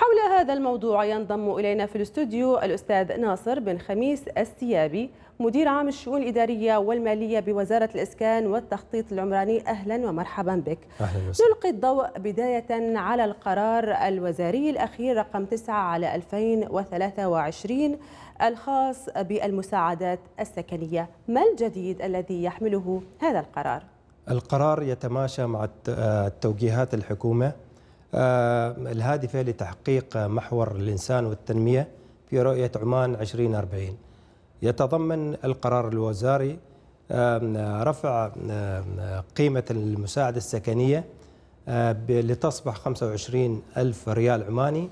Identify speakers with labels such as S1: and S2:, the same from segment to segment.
S1: حول هذا الموضوع ينضم إلينا في الاستوديو الأستاذ ناصر بن خميس السيابي مدير عام الشؤون الإدارية والمالية بوزارة الإسكان والتخطيط العمراني أهلا ومرحبا بك أهلا نلقي الضوء بداية على القرار الوزاري الأخير رقم 9 على 2023 الخاص بالمساعدات السكنية ما الجديد الذي يحمله هذا القرار؟
S2: القرار يتماشى مع آه، التوجيهات الحكومة آه، الهادفة لتحقيق محور الإنسان والتنمية في رؤية عمان 2040 يتضمن القرار الوزاري رفع قيمة المساعدة السكنية آه، لتصبح 25 ألف ريال عماني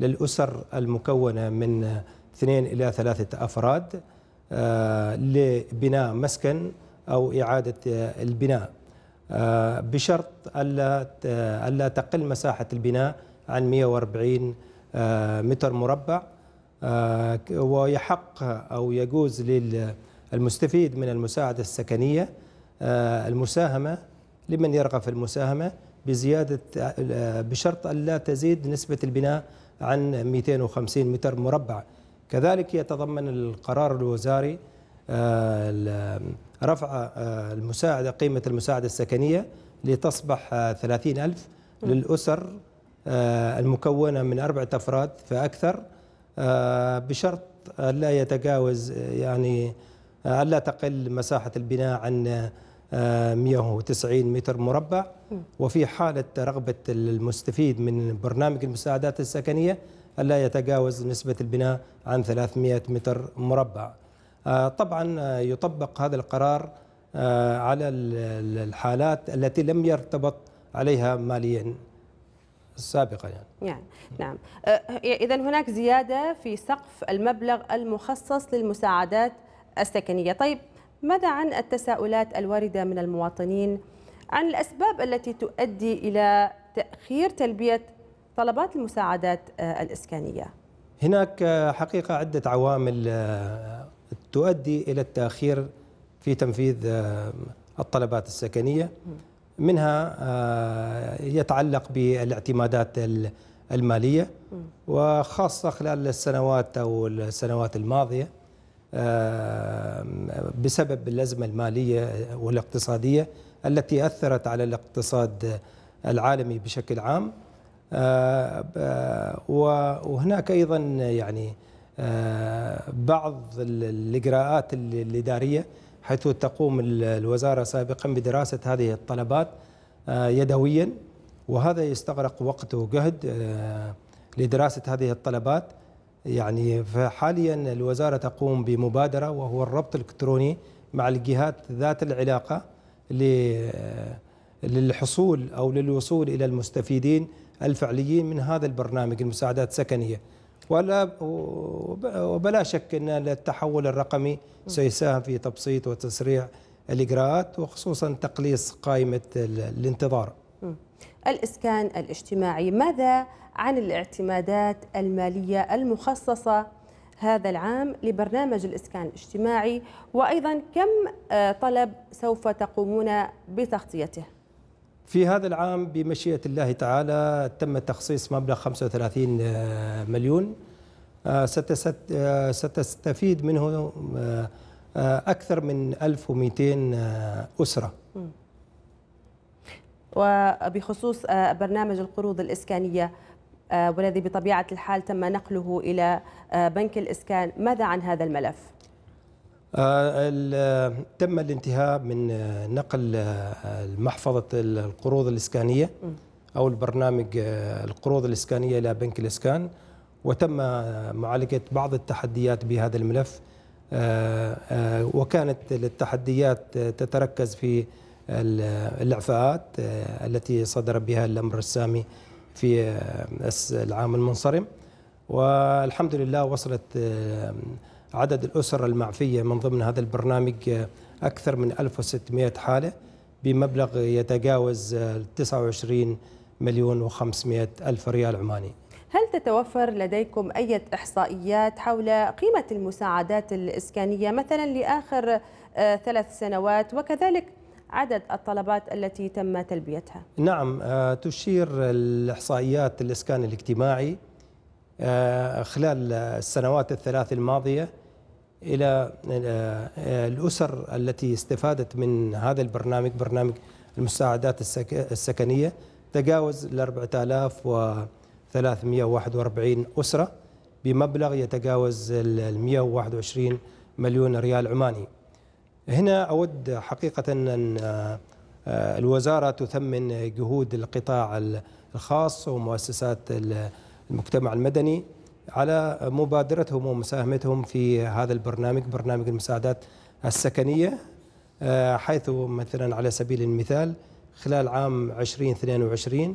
S2: للأسر المكونة من اثنين إلى ثلاثة أفراد آه، لبناء مسكن أو إعادة البناء آه، بشرط الا آه، الا تقل مساحه البناء عن 140 آه، متر مربع ويحق او يجوز للمستفيد من المساعده السكنيه المساهمه لمن يرغب في المساهمه بزياده بشرط الا تزيد نسبه البناء عن 250 متر مربع كذلك يتضمن القرار الوزاري آه، رفع آه، المساعدة قيمة المساعدة السكنية لتصبح ثلاثين ألف للأسر آه، المكونة من أربعة أفراد فأكثر بشرط لا يتجاوز يعني ألا تقل مساحة البناء عن 190 متر مربع وفي حالة رغبة المستفيد من برنامج المساعدات السكنية ألا يتجاوز نسبة البناء عن 300 متر مربع آه، طبعا آه، يطبق هذا القرار آه، على الحالات التي لم يرتبط عليها ماليا سابقا يعني.
S1: يعني نعم, نعم. اذا هناك زياده في سقف المبلغ المخصص للمساعدات السكنيه طيب ماذا عن التساؤلات الوارده من المواطنين عن الاسباب التي تؤدي الى تاخير تلبيه طلبات المساعدات الاسكانيه
S2: هناك حقيقه عده عوامل تؤدي إلى التأخير في تنفيذ آه، الطلبات السكنية منها آه، يتعلق بالاعتمادات المالية وخاصة خلال السنوات أو السنوات الماضية آه، بسبب الأزمة المالية والاقتصادية التي أثرت على الاقتصاد العالمي بشكل عام وهناك أيضا يعني آه، بعض الإجراءات الإدارية حيث تقوم الوزارة سابقا بدراسة هذه الطلبات آه، يدويا وهذا يستغرق وقت وجهد آه، لدراسة هذه الطلبات يعني فحاليا الوزارة تقوم بمبادرة وهو الربط الإلكتروني مع الجهات ذات العلاقة للحصول أو للوصول إلى المستفيدين الفعليين من هذا البرنامج المساعدات السكنية ولا وبلا شك ان التحول الرقمي سيساهم في تبسيط وتسريع الاجراءات وخصوصا تقليص قائمه الانتظار.
S1: الاسكان الاجتماعي، ماذا عن الاعتمادات الماليه المخصصه هذا العام لبرنامج الاسكان الاجتماعي وايضا كم آه، طلب سوف تقومون بتغطيته؟
S2: في هذا العام بمشيئة الله تعالى تم تخصيص مبلغ 35 آه، مليون آه، آه، ستستفيد منه أكثر من 1200 أسرة
S1: وبخصوص برنامج القروض الإسكانية والذي بطبيعة الحال تم نقله إلى بنك الإسكان ماذا عن هذا الملف؟
S2: آه، آه، تم الانتهاء من آه، نقل محفظة القروض الإسكانية أو البرنامج القروض الإسكانية إلى بنك الإسكان وتم معالجة بعض التحديات بهذا الملف وكانت التحديات تتركز في الإعفاءات التي صدر بها الأمر السامي في العام المنصرم والحمد لله وصلت عدد الأسر المعفية من ضمن هذا البرنامج أكثر من 1600 حالة بمبلغ يتجاوز 29 مليون و500 ألف ريال عماني
S1: هل تتوفر لديكم أي إحصائيات حول قيمة المساعدات الإسكانية مثلا لآخر آه، ثلاث سنوات وكذلك عدد الطلبات التي تم تلبيتها
S2: نعم آه، تشير الإحصائيات الإسكان الاجتماعي آه، خلال السنوات الثلاث الماضية إلى آه، الأسر التي استفادت من هذا البرنامج برنامج المساعدات السكنية تجاوز ال 4341 أسرة بمبلغ يتجاوز ال 121 مليون ريال عماني هنا أود حقيقة أن آه، الوزارة تثمن جهود القطاع الخاص ومؤسسات المجتمع المدني على مبادرتهم ومساهمتهم في هذا البرنامج برنامج المساعدات السكنية آه، حيث مثلا على سبيل المثال خلال عام 2022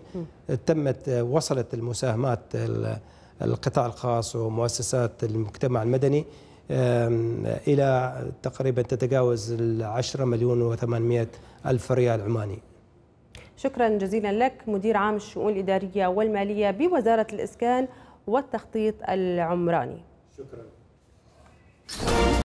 S2: تمت آه، وصلت المساهمات القطاع الخاص ومؤسسات المجتمع المدني إلى تقريبا تتجاوز 10 مليون و800 ألف ريال عماني
S1: شكرا جزيلا لك مدير عام الشؤون الإدارية والمالية بوزارة الإسكان والتخطيط العمراني
S2: شكرا